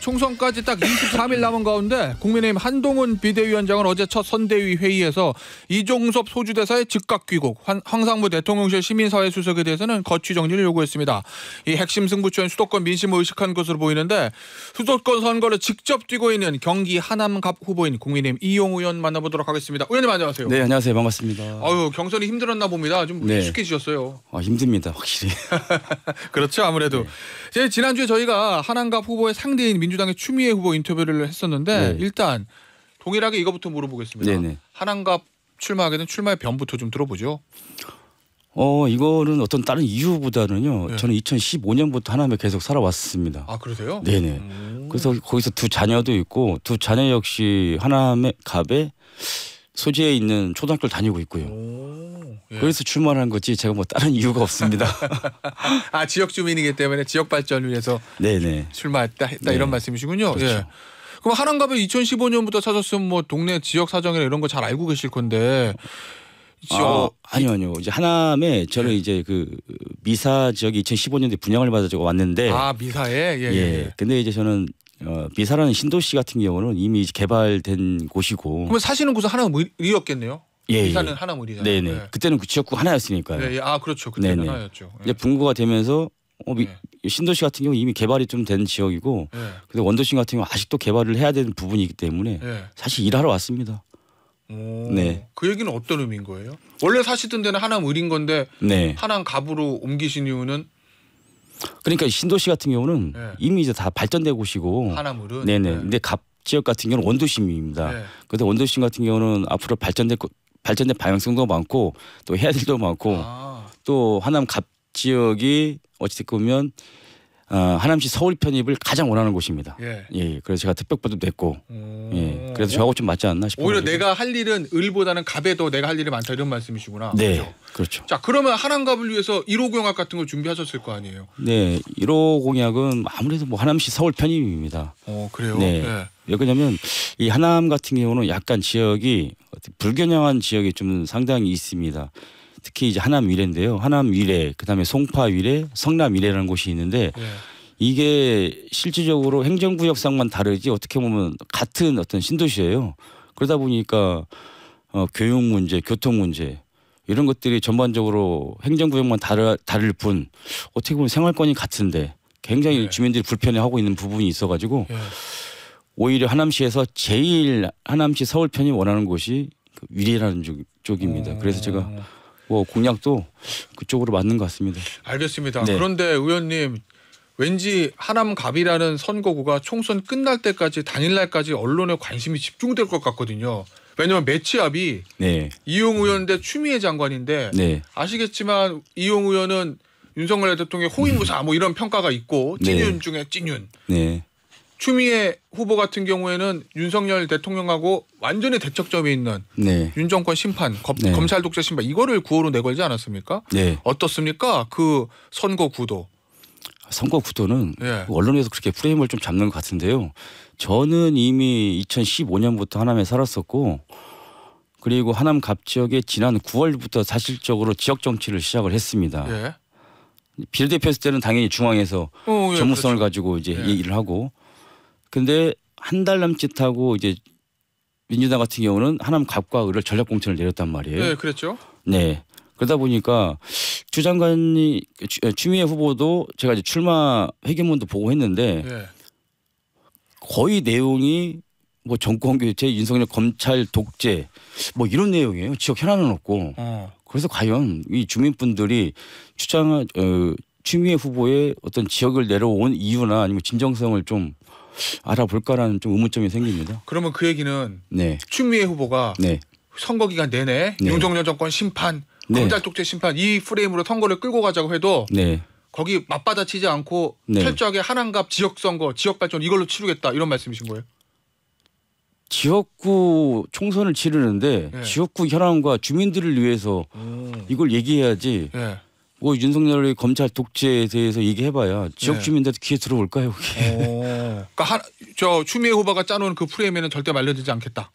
총선까지 딱 23일 남은 가운데 국민의힘 한동훈 비대위원장은 어제 첫 선대위 회의에서 이종섭 소주 대사의 즉각 귀국, 황상무 대통령실 시민사회 수석에 대해서는 거취 정리를 요구했습니다. 이 핵심 승부처인 수도권 민심을 의식한 것으로 보이는데 수도권 선거를 직접 뛰고 있는 경기 하남갑 후보인 국민의힘 이용 의원 만나보도록 하겠습니다. 의원님 안녕하세요. 네, 안녕하세요. 반갑습니다. 아유, 경선이 힘들었나 봅니다. 좀 네. 익숙해지셨어요. 아, 힘듭니다. 확실히. 그렇죠. 아무래도 네. 지난주에 저희가 하남갑 후보의 상대인 민 민주당의 추미애 후보 인터뷰를 했었는데 네. 일단 동일하게 이거부터 물어보겠습니다. 네네. 한한갑 네. 출마하게 된 출마의 변부터 좀 들어보죠. 어 이거는 어떤 다른 이유보다는요. 네. 저는 2015년부터 하남에 계속 살아왔습니다. 아 그러세요? 네네. 네. 음. 그래서 거기서 두 자녀도 있고 두 자녀 역시 하남의 갑에 소재에 있는 초등학교를 다니고 있고요. 오. 예. 그래서 출마한 거지 제가 뭐 다른 이유가 없습니다. 아 지역 주민이기 때문에 지역 발전을 위해서 네네. 출마했다 했다 네. 이런 말씀이시군요. 예. 그렇죠. 예. 그럼 하남가면 2015년부터 찾았으면 뭐 동네 지역 사정이나 이런 거 잘 알고 계실 건데 아, 아니요, 아니요. 이제 하남에 저는 예. 이제 그 미사 지역이 2015년에 분양을 받아 왔는데 아 미사에 예, 예, 예. 예. 근데 이제 저는 어, 미사라는 신도시 같은 경우는 이미 개발된 곳이고 그러면 사시는 곳은 하나는 의리 뭐 없겠네요. 예, 이사는 예. 하나무 뭐 이잖아요 네네. 네. 그때는 그 지역구 하나였으니까요. 네, 아 그렇죠. 그때 네네. 하나였죠. 이제 분구가 되면서 어, 미, 네. 신도시 같은 경우 이미 개발이 좀 된 지역이고, 네. 근데 원도심 같은 경우 아직도 개발을 해야 되는 부분이기 때문에 네. 사실 일하러 왔습니다. 오, 네. 그 얘기는 어떤 의미인 거예요? 원래 사시던 데는 하나물인 뭐 건데 네. 하남 갑으로 옮기신 이유는 그러니까 신도시 같은 경우는 네. 이미 이제 다 발전된 곳이고 하남 을은 네네. 네. 근데 갑 지역 같은 경우는 원도심입니다. 그런데 원도심 같은 경우는 앞으로 발전될 것 발전된 방향성도 많고 또 해야 될도 많고 아. 또 하남 갑 지역이 어찌됐건 보면 어, 하남시 서울 편입을 가장 원하는 곳입니다. 예. 예 그래서 제가 특별법도 냈고, 음... 예, 그래서 저하고 좀 맞지 않나 싶어요. 오히려 내가 할 일은 을보다는 갑에도 내가 할 일이 많다 이런 말씀이시구나. 네, 그렇죠. 그렇죠. 자, 그러면 하남갑을 위해서 1호 공약 같은 걸 준비하셨을 거 아니에요? 네, 1호 공약은 아무래도 뭐 하남시 서울 편입입니다. 어, 그래요? 네. 네. 왜그러면이 하남 같은 경우는 약간 지역이 불균형한 지역이 좀 상당히 있습니다. 특히 이제 하남 위례인데요. 하남 위례, 그다음에 송파 위례, 성남 위례라는 곳이 있는데 네. 이게 실질적으로 행정구역상만 다르지 어떻게 보면 같은 어떤 신도시예요. 그러다 보니까 어, 교육 문제, 교통 문제 이런 것들이 전반적으로 행정구역만 다르, 다를 뿐 어떻게 보면 생활권이 같은데 굉장히 네. 주민들이 불편해하고 있는 부분이 있어가지고 네. 오히려 하남시에서 제일 하남시 서울편이 원하는 곳이 그 위례라는 쪽, 입니다 그래서 어. 제가 뭐 공약도 그쪽으로 맞는 것 같습니다. 알겠습니다. 네. 그런데 의원님 왠지 하남갑이라는 선거구가 총선 끝날 때까지 당일날까지 언론의 관심이 집중될 것 같거든요. 왜냐하면 매치합이 네. 이용 의원 대 추미애 장관인데 네. 아시겠지만 이용 의원은 윤석열 대통령의 호위무사 뭐 이런 평가가 있고 네. 찐윤 네. 중에 찐윤. 네. 추미애 후보 같은 경우에는 윤석열 대통령하고 완전히 대척점에 있는 네. 윤정권 심판, 검, 네. 검찰 독재 심판 이거를 구호로 내걸지 않았습니까? 네. 어떻습니까? 그 선거 구도. 선거 구도는 예. 언론에서 그렇게 프레임을 좀 잡는 것 같은데요. 저는 이미 2015년부터 하남에 살았었고 그리고 하남 갑 지역에 지난 9월부터 사실적으로 지역 정치를 시작을 했습니다. 예. 비례대표 했을 때는 당연히 중앙에서 오, 어, 예, 전문성을 그렇죠. 가지고 이제 예. 일을 하고 근데 한 달 남짓하고 이제 민주당 같은 경우는 하남 갑과 을을 전략 공천을 내렸단 말이에요. 네, 그랬죠. 네. 그러다 보니까 주 장관이 추미애 후보도 제가 이제 출마 회견문도 보고 했는데 예. 거의 내용이 뭐 정권 교체, 윤석열 검찰 독재 뭐 이런 내용이에요. 지역 현안은 없고 어. 그래서 과연 이 주민분들이 추장 어, 추미애 후보의 어떤 지역을 내려온 이유나 아니면 진정성을 좀 알아볼까라는 좀 의문점이 생깁니다. 그러면 그 얘기는 네. 추미애 후보가 네. 선거 기간 내내 네. 윤석열 정권 심판 네. 검찰 독재 심판 이 프레임으로 선거를 끌고 가자고 해도 네. 거기 맞받아치지 않고 네. 철저하게 한안갑 지역 선거, 지역 발전 이걸로 치르겠다 이런 말씀이신 거예요? 지역구 총선을 치르는데 네. 지역구 현황과 주민들을 위해서 오. 이걸 얘기해야지. 네. 뭐 윤석열의 검찰 독재에 대해서 얘기해봐야 지역 네. 주민들한테 귀에 들어올까요? 그러니까 한, 저 추미애 후보가 짜놓은 그 프레임에는 절대 말려들지 않겠다.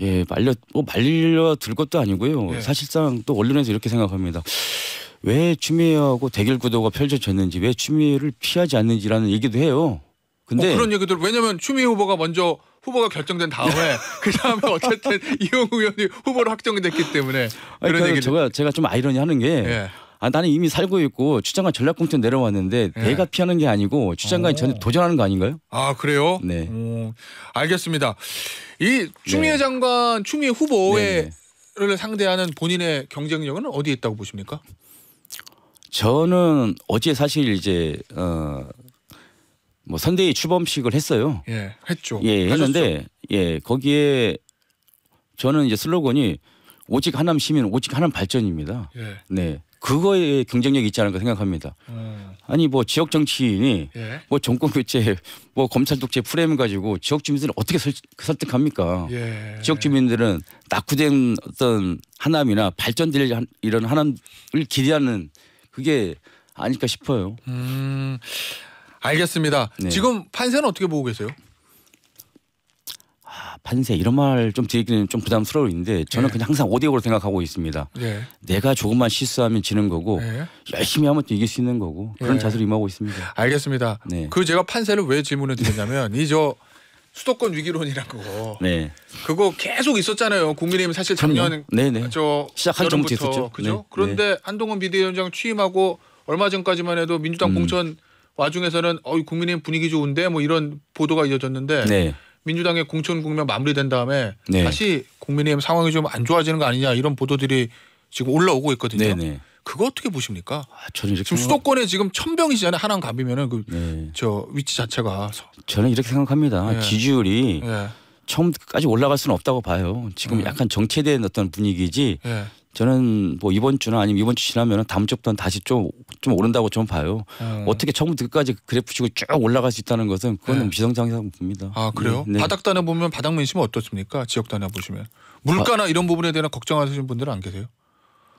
예, 말려 뭐 말려 들 것도 아니고요. 네. 사실상 또 언론에서 이렇게 생각합니다. 왜 추미애하고 대결 구도가 펼쳐졌는지 왜 추미애를 피하지 않는지라는 얘기도 해요. 근데 어, 그런 얘기들 왜냐면 추미애 후보가 먼저 후보가 결정된 다음에 그 다음에 어쨌든 이용 의원이 후보로 확정됐기 때문에 그런 얘기 제가 제가 좀 아이러니하는 게 예. 아 나는 이미 살고 있고 추장관 전략공천 내려왔는데 네. 내가 피하는 게 아니고 추장관이 전혀 어. 도전하는 거 아닌가요? 아 그래요? 네. 오, 알겠습니다. 이 추미애 네. 장관 추미애 후보의 네, 네. 를 상대하는 본인의 경쟁력은 어디에 있다고 보십니까? 저는 어제 사실 이제 어. 뭐 선대위 출범식을 했어요. 예, 했죠. 예, 했는데 하셨죠? 예, 거기에 저는 이제 슬로건이 오직 하남 시민 오직 하남 발전입니다. 예. 네. 그거에 경쟁력이 있지 않을까 생각합니다. 음. 아니 뭐 지역 정치인이 예. 뭐 정권 교체, 뭐 검찰 독재 프레임 가지고 지역 주민들을 어떻게 설, 설득합니까? 예. 지역 주민들은 낙후된 어떤 하남이나 발전될 이런 하남을 기대하는 그게 아닐까 싶어요. 음, 알겠습니다. 네. 지금 판세는 어떻게 보고 계세요? 아, 판세 이런 말 좀 드리기는 좀 부담스러운데 저는 예. 그냥 항상 오대오로 생각하고 있습니다. 예. 내가 조금만 실수하면 지는 거고 예. 열심히 하면 또 이길 수 있는 거고 그런 예. 자세로 임하고 있습니다. 알겠습니다. 네. 그 제가 판세를 왜 질문을 드렸냐면 이 저 수도권 위기론이라고 네. 그거 계속 있었잖아요. 국민의힘 사실 작년 네네. 네. 저 시작한 전부터 있었죠. 그죠? 네. 그런데 네. 한동훈 비대위원장 취임하고 얼마 전까지만 해도 민주당 음. 공천 와중에서는 어 국민의힘 분위기 좋은데 뭐 이런 보도가 이어졌는데 네. 민주당의 공천 국면 마무리된 다음에 네. 다시 국민의힘 상황이 좀 안 좋아지는 거 아니냐 이런 보도들이 지금 올라오고 있거든요. 네네. 네. 그거 어떻게 보십니까? 아, 저는 지금 수도권에 지금 천병이잖아요 하나만 감비면은 그저 네. 위치 자체가 저는 이렇게 생각합니다. 네. 지지율이 네. 처음까지 올라갈 수는 없다고 봐요. 지금 음. 약간 정체된 어떤 분위기지 네. 저는 뭐 이번 주나 아니면 이번 주 지나면 다음 주부터는 다시 좀 좀 오른다고 좀 봐요. 아. 어. 떻게 처음부터 끝까지 그 그래프 치고 쭉 올라갈 수 있다는 것은 그거는 네. 비정상이라고 봅니다. 아 그래요? 네, 네. 바닥 단에 보면 바닥 민심은 어떻습니까? 지역 단에 보시면 물가나 이런 부분에 대한 걱정하시는 분들은 안 계세요?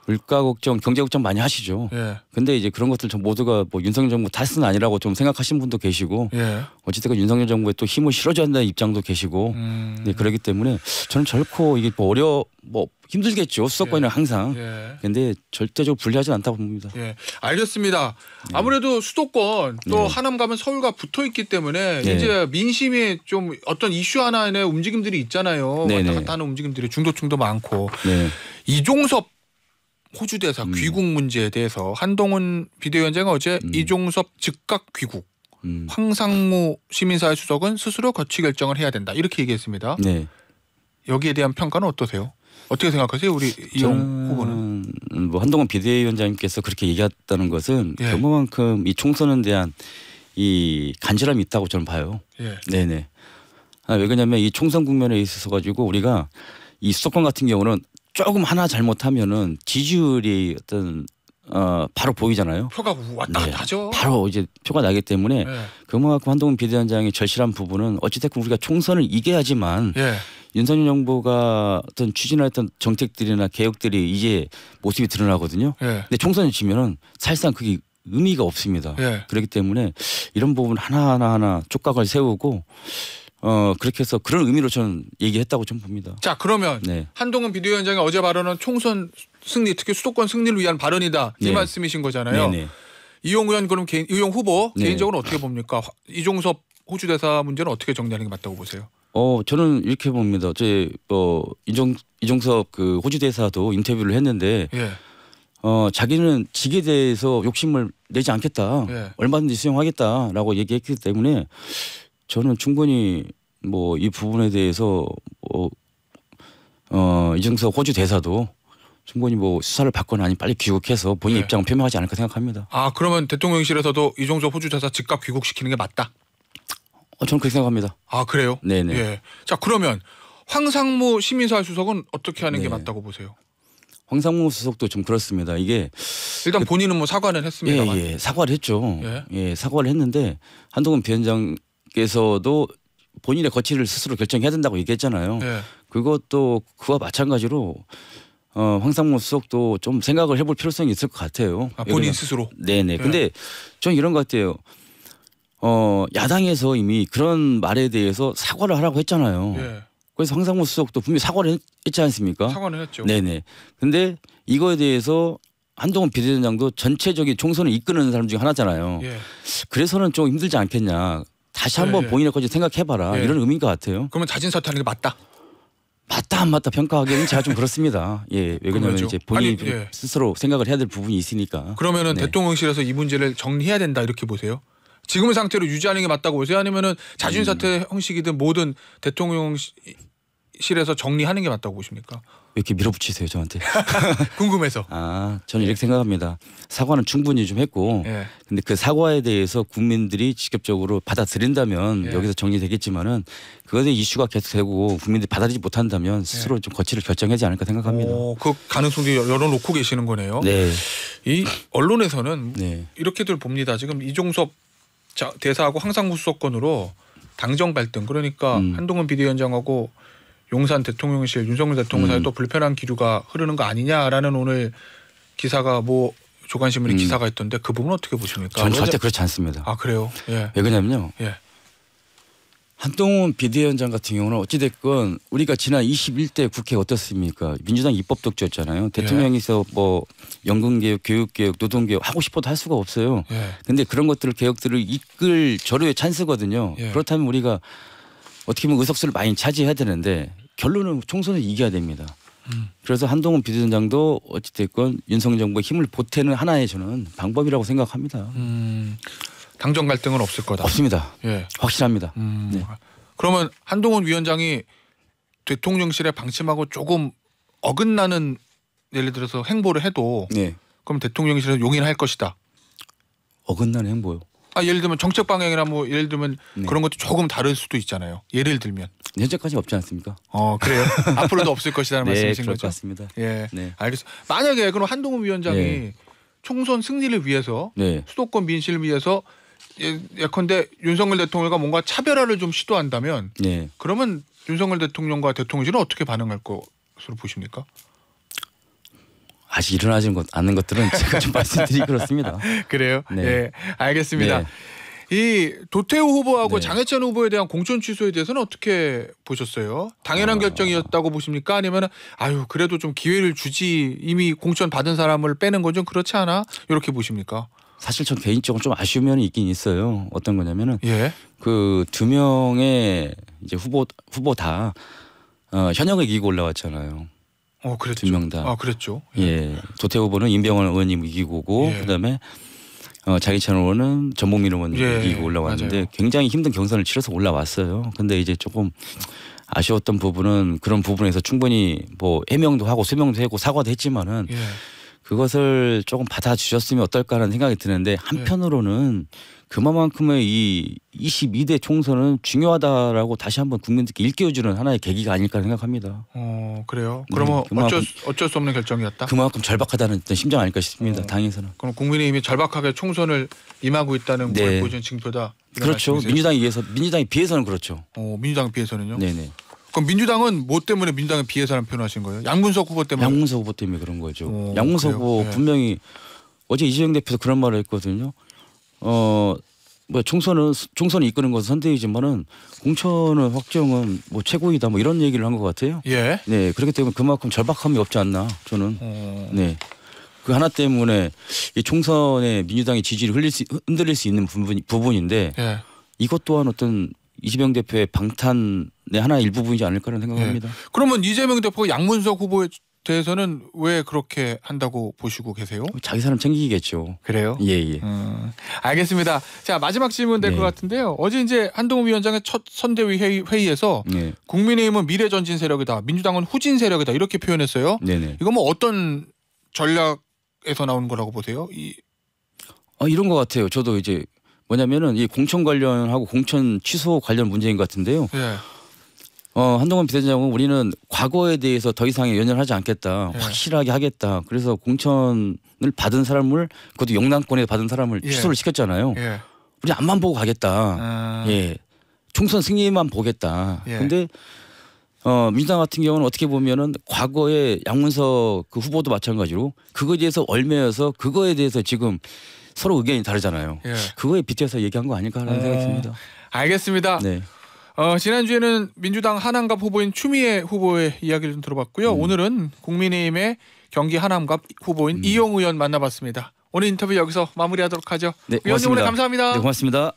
물가 걱정, 경제 걱정 많이 하시죠. 예. 근데 이제 그런 것들 좀 모두가 뭐 윤석열 정부 탓은 아니라고 좀 생각하신 분도 계시고 예. 어찌됐건 윤석열 정부에 또 힘을 실어줘야 한다는 입장도 계시고 음. 네, 그러기 때문에 저는 절코 이게 뭐 어려 뭐 힘들겠죠 수도권은 예. 항상. 예. 근데 절대적으로 불리하지 않다고 봅니다. 예. 알겠습니다. 네. 아무래도 수도권 또 네. 하남 가면 서울과 붙어 있기 때문에 네. 이제 민심이 좀 어떤 이슈 하나의 움직임들이 있잖아요. 네네. 왔다 갔다 하는 움직임들이 중도층도 많고 네. 이종섭 호주 대사 음. 귀국 문제에 대해서 한동훈 비대위원장이 어제 음. 이종섭 즉각 귀국, 음. 황상무 시민사회 수석은 스스로 거취 결정을 해야 된다 이렇게 얘기했습니다. 네. 여기에 대한 평가는 어떠세요? 어떻게 생각하세요, 우리 이용 후보는? 뭐 한동훈 비대위원장님께서 그렇게 얘기했다는 것은 예. 그만큼 이 총선에 대한 이 간절함이 있다고 저는 봐요. 예. 네네. 아, 왜 그러냐면 이 총선 국면에 있어서 가지고 우리가 이수석권 같은 경우는 조금 하나 잘못하면은 지지율이 어떤 어 바로 보이잖아요. 표가 왔다 갔다 네. 하죠. 바로 이제 표가 나기 때문에 예. 그만큼 한동훈 비대위원장의 절실한 부분은 어찌됐건 우리가 총선을 이겨야지만 예. 윤석열 정부가 어떤 추진했던 정책들이나 개혁들이 이제 모습이 드러나거든요. 예. 근데 총선을 지면은 사실상 그게 의미가 없습니다. 예. 그렇기 때문에 이런 부분 하나하나 하나 촉각을 세우고 어 그렇게 해서 그런 의미로 저는 얘기했다고 좀 봅니다. 자 그러면 네. 한동훈 비대위원장의 어제 발언은 총선 승리 특히 수도권 승리를 위한 발언이다 이 네. 말씀이신 거잖아요. 네, 네. 이용 의원 그럼 개인 이용 후보 네. 개인적으로 어떻게 봅니까? 이종섭 호주 대사 문제는 어떻게 정리하는 게 맞다고 보세요? 어 저는 이렇게 봅니다. 제 어, 뭐 이종 이종섭 그 호주 대사도 인터뷰를 했는데 예. 어 자기는 직에 대해서 욕심을 내지 않겠다, 예. 얼마든지 수용하겠다라고 얘기했기 때문에 저는 충분히 뭐 이 부분에 대해서 뭐, 어, 어 이정석 호주 대사도 충분히 뭐 수사를 받거나 아니면 빨리 귀국해서 본인 네. 입장을 표명하지 않을까 생각합니다. 아 그러면 대통령실에서도 이종석 호주 대사 즉각 귀국시키는 게 맞다? 어, 저는 그렇게 생각합니다. 아 그래요? 네네. 예. 자 그러면 황상무 시민사회 수석은 어떻게 하는 네. 게 맞다고 보세요? 황상무 수석도 좀 그렇습니다. 이게 일단 그 본인은 뭐 사과는 했습니다. 예, 예, 사과를 했죠. 예? 예, 사과를 했는데 한동훈 위원장 께서도 본인의 거취를 스스로 결정해야 된다고 얘기했잖아요. 네. 그것도 그와 마찬가지로 어, 황상무 수석도 좀 생각을 해볼 필요성이 있을 것 같아요. 아, 본인 예 스스로. 네네. 네. 근데 전 이런 것 같아요. 어, 야당에서 이미 그런 말에 대해서 사과를 하라고 했잖아요. 네. 그래서 황상무 수석도 분명히 사과를 했, 지 않습니까? 사과는 했죠. 네네. 근데 이거에 대해서 한동훈 비대위원장도 전체적인 총선을 이끄는 사람 중 하나잖아요. 예. 그래서는 좀 힘들지 않겠냐. 다시 한번 네. 본인의 것을 생각해봐라 네. 이런 의미인 것 같아요. 그러면 자진 사퇴하는 게 맞다. 맞다 안 맞다 평가하기에는 제가 좀 그렇습니다. 예, 왜냐하면 이제 본인이 아니, 예. 스스로 생각을 해야 될 부분이 있으니까. 그러면은 네. 대통령실에서 이 문제를 정리해야 된다 이렇게 보세요. 지금 상태로 유지하는 게 맞다고 보세요. 아니면은 자진 사퇴 음. 형식이든 뭐든 대통령 실에서 정리하는 게 맞다고 보십니까? 왜 이렇게 밀어붙이세요 저한테? 궁금해서. 아 저는 이렇게 생각합니다. 사과는 충분히 좀 했고, 예. 근데 그 사과에 대해서 국민들이 직접적으로 받아들인다면 예. 여기서 정리되겠지만은 그것에 이슈가 계속되고 국민들이 받아들이지 못한다면 예. 스스로 예. 좀 거취를 결정하지 않을까 생각합니다. 오, 그 가능성도 열어놓고 계시는 거네요. 네. 이 언론에서는 네. 이렇게들 봅니다. 지금 이종섭 대사하고 항상 구수건으로 당정 갈등 그러니까 음. 한동훈 비대위원장하고 용산 대통령실 윤석열 대통령사에 음. 또 불편한 기류가 흐르는 거 아니냐라는 오늘 기사가 뭐 조간신문의 음. 기사가 있던데 그 부분 어떻게 보십니까? 저 절대 그렇지 않습니다. 아 그래요? 예. 왜냐면요 예. 한동훈 비대위원장 같은 경우는 어찌됐건 우리가 지난 21대 국회 어떻습니까? 민주당 입법 독재였잖아요. 대통령이서 예. 뭐 연금개혁, 교육개혁, 노동개혁 하고 싶어도 할 수가 없어요. 그런데 예. 그런 것들을 개혁들을 이끌 저료의 찬스거든요. 예. 그렇다면 우리가 어떻게 보면 의석수를 많이 차지해야 되는데 결론은 총선을 이겨야 됩니다. 음. 그래서 한동훈 비대위원장도 어찌됐건 윤석열 정부의 힘을 보태는 하나의 저는 방법이라고 생각합니다. 음. 당정 갈등은 없을 거다. 없습니다. 예. 확실합니다. 음. 네. 그러면 한동훈 위원장이 대통령실의 방침하고 조금 어긋나는 예를 들어서 행보를 해도 네. 그럼 대통령실은 용인할 것이다. 어긋나는 행보요. 아 예를 들면 정책 방향이나 뭐 예를 들면 네. 그런 것도 조금 다를 수도 있잖아요. 예를 들면 현재까지 없지 않습니까? 어 그래요. 앞으로도 없을 것이라는 네, 말씀이신 거죠. 것 같습니다. 예, 네. 알겠습니다. 만약에 그럼 한동훈 위원장이 네. 총선 승리를 위해서 네. 수도권 민심을 위해서 예, 예컨대 윤석열 대통령과 뭔가 차별화를 좀 시도한다면 네. 그러면 윤석열 대통령과 대통령실은 어떻게 반응할 것으로 보십니까? 아직 일어나지 않은 것들은 제가 좀 말씀드리기 그렇습니다. 그래요? 네. 예, 알겠습니다. 네. 이 도태우 후보하고 네. 장해찬 후보에 대한 공천 취소에 대해서는 어떻게 보셨어요? 당연한 아... 결정이었다고 보십니까? 아니면 아유 그래도 좀 기회를 주지 이미 공천 받은 사람을 빼는 건 좀 그렇지 않아? 이렇게 보십니까? 사실 전 개인적으로 좀 아쉬운 면이 있긴 있어요. 어떤 거냐면은 예. 그두 명의 이제 후보 후보 다 어, 현역을 이기고 올라왔잖아요. 어, 그랬죠. 두명 다. 아, 그랬죠. 예. 예. 도태 후보는 임병헌 의원님 이기고고 예. 그다음에 어, 자기찬 의원은 전복민 의원 예, 이기고 올라왔는데 맞아요. 굉장히 힘든 경선을 치러서 올라왔어요. 근데 이제 조금 아쉬웠던 부분은 그런 부분에서 충분히 뭐 해명도 하고 수명도 하고 사과도 했지만은 예. 그것을 조금 받아주셨으면 어떨까라는 생각이 드는데 네. 한편으로는 그만큼의 이 22대 총선은 중요하다라고 다시 한번 국민들께 일깨워주는 하나의 계기가 아닐까 생각합니다. 어 그래요? 네, 그러면 그만큼, 어쩔, 어쩔 수 없는 결정이었다. 그만큼 절박하다는 심정 아닐까 싶습니다. 어, 당에서는. 그럼 국민이 이미 절박하게 총선을 임하고 있다는 네. 보여주 징표다. 그렇죠. 민주당에 의해서 민주당에 비해서는 그렇죠. 어 민주당 비해서는요? 네네. 그럼 민주당은 뭐 때문에 민주당에 비해사란 표현하신 거예요? 양문석 후보 때문에? 양문석 후보 때문에 그런 거죠. 오, 어, 양문석 후보 네. 분명히 어제 이재명 대표도 그런 말을 했거든요. 어, 뭐 총선은 총선이 이끄는 것은 선택이지만은 공천은 확정은 뭐 최고이다 뭐 이런 얘기를 한 것 같아요. 예. 네 그렇기 때문에 그만큼 절박함이 없지 않나 저는. 음. 네. 그 하나 때문에 이 총선에 민주당의 지지를 흘릴 수, 흔들릴 수 있는 부분, 부분인데 예. 이것 또한 어떤 이재명 대표의 방탄의 하나 일부분이지 않을까라는 생각합니다. 네. 그러면 이재명 대표가 양문석 후보에 대해서는 왜 그렇게 한다고 보시고 계세요? 자기 사람 챙기겠죠. 그래요? 예, 예. 음, 알겠습니다. 자, 마지막 질문 될것 네. 같은데요. 어제 이제 한동훈 위원장의 첫 선대위 회의, 회의에서 네. 국민의힘은 미래 전진 세력이다. 민주당은 후진 세력이다. 이렇게 표현했어요. 네네. 네. 이거 뭐 어떤 전략에서 나온 거라고 보세요? 이... 아, 이런 것 같아요. 저도 이제 뭐냐면은 이 공천 관련하고 공천 취소 관련 문제인 것 같은데요. 예. 어, 한동훈 비대장은 우리는 과거에 대해서 더 이상의 연연하지 않겠다. 예. 확실하게 하겠다. 그래서 공천을 받은 사람을 그것도 영남권에 받은 사람을 예. 취소를 시켰잖아요. 예. 우리 앞만 보고 가겠다. 아... 예. 총선 승리만 보겠다. 예. 근데 어, 민주당 같은 경우는 어떻게 보면은 과거에 양문석 그 후보도 마찬가지로 그거에 대해서 얼매여서 그거에 대해서 지금 서로 의견이 다르잖아요. 예. 그거에 빗대서 얘기한 거 아닐까라는 어... 음, 생각이 듭니다. 알겠습니다. 네. 어, 지난주에는 민주당 한남갑 후보인 추미애 후보의 이야기를 좀 들어봤고요. 음. 오늘은 국민의힘의 경기 한남갑 후보인 음. 이용 의원 만나봤습니다. 오늘 인터뷰 여기서 마무리하도록 하죠. 네, 의원님 고맙습니 오늘 감사합니다. 네, 고맙습니다.